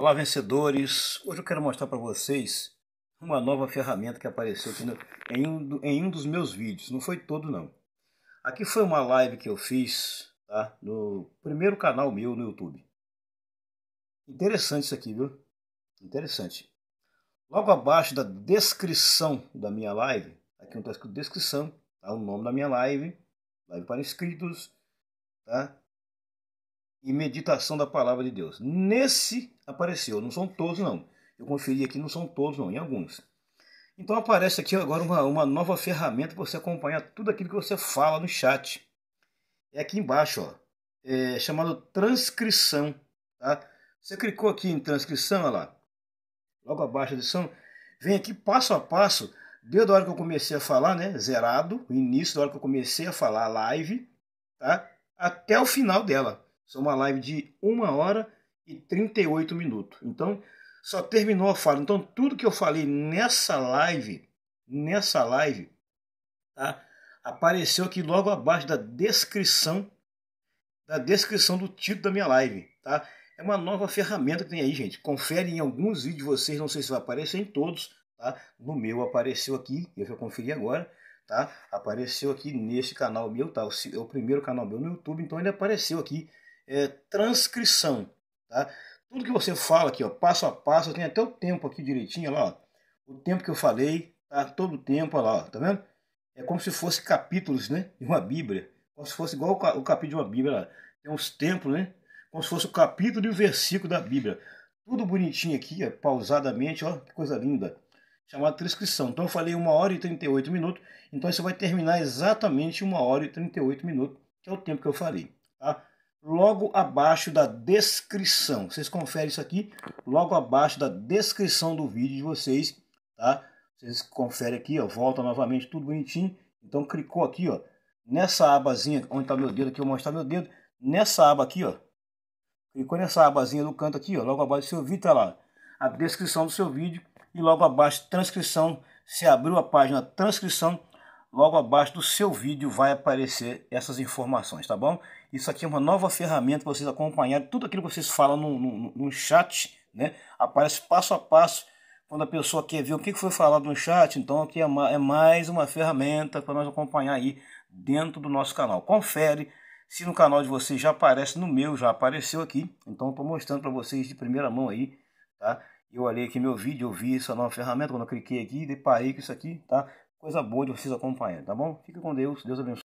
Olá, vencedores! Hoje eu quero mostrar para vocês uma nova ferramenta que apareceu aqui no, em, um, em, um, dos meus vídeos. Não foi todo, não. Aqui foi uma live que eu fiz tá? no primeiro canal meu no YouTube. Interessante isso aqui, viu? Interessante. Logo abaixo da descrição da minha live, aqui não está escrito descrição, tá o nome da minha live, live para inscritos, tá? e meditação da palavra de Deus. Nesse apareceu, não são todos não. Eu conferi aqui, não são todos não, em alguns. Então aparece aqui agora uma, uma nova ferramenta para você acompanhar tudo aquilo que você fala no chat. É aqui embaixo, ó, é chamado transcrição. Tá? Você clicou aqui em transcrição, olha lá, logo abaixo da edição, vem aqui passo a passo, desde a hora que eu comecei a falar, né, zerado, o início da hora que eu comecei a falar a live, tá? até o final dela. São é uma live de 1 hora e 38 minutos. Então, só terminou a fala. Então, tudo que eu falei nessa live, nessa live, tá? Apareceu aqui logo abaixo da descrição da descrição do título da minha live, tá? É uma nova ferramenta que tem aí, gente. Confere em alguns vídeos vocês, não sei se vai aparecer em todos, tá? No meu apareceu aqui, eu já conferi agora, tá? Apareceu aqui neste canal meu, tá? É o primeiro canal meu no YouTube, então ele apareceu aqui é, transcrição. Tá? Tudo que você fala aqui, ó, passo a passo, tem até o tempo aqui direitinho, olha lá, ó, o tempo que eu falei, tá todo o tempo, olha lá, ó, tá vendo? É como se fosse capítulos, né, de uma Bíblia, como se fosse igual o capítulo de uma Bíblia, lá. tem uns tempos, né, como se fosse o capítulo e o versículo da Bíblia. Tudo bonitinho aqui, ó, pausadamente, ó, que coisa linda chamada transcrição. Então eu falei 1 hora e 38 minutos, então isso vai terminar exatamente 1 hora e 38 minutos, que é o tempo que eu falei. Tá? logo abaixo da descrição. Vocês conferem isso aqui logo abaixo da descrição do vídeo de vocês, tá? Vocês conferem aqui, ó, volta novamente, tudo bonitinho. Então clicou aqui, ó, nessa abazinha, onde está meu dedo aqui, eu vou mostrar meu dedo, nessa aba aqui, ó, clicou nessa abazinha do canto aqui, ó, logo abaixo do seu vídeo, tá lá, a descrição do seu vídeo e logo abaixo, transcrição, se abriu a página transcrição, logo abaixo do seu vídeo vai aparecer essas informações, tá bom? Isso aqui é uma nova ferramenta para vocês acompanharem tudo aquilo que vocês falam no, no, no chat, né? Aparece passo a passo quando a pessoa quer ver o que foi falado no chat, então aqui é, é mais uma ferramenta para nós acompanhar aí dentro do nosso canal. Confere se no canal de vocês já aparece, no meu já apareceu aqui. Então estou mostrando para vocês de primeira mão aí, tá? Eu olhei aqui meu vídeo, eu vi essa nova ferramenta, quando eu cliquei aqui, deparei com isso aqui, tá? coisa boa de vocês acompanharem, tá bom? Fica com Deus, Deus abençoe.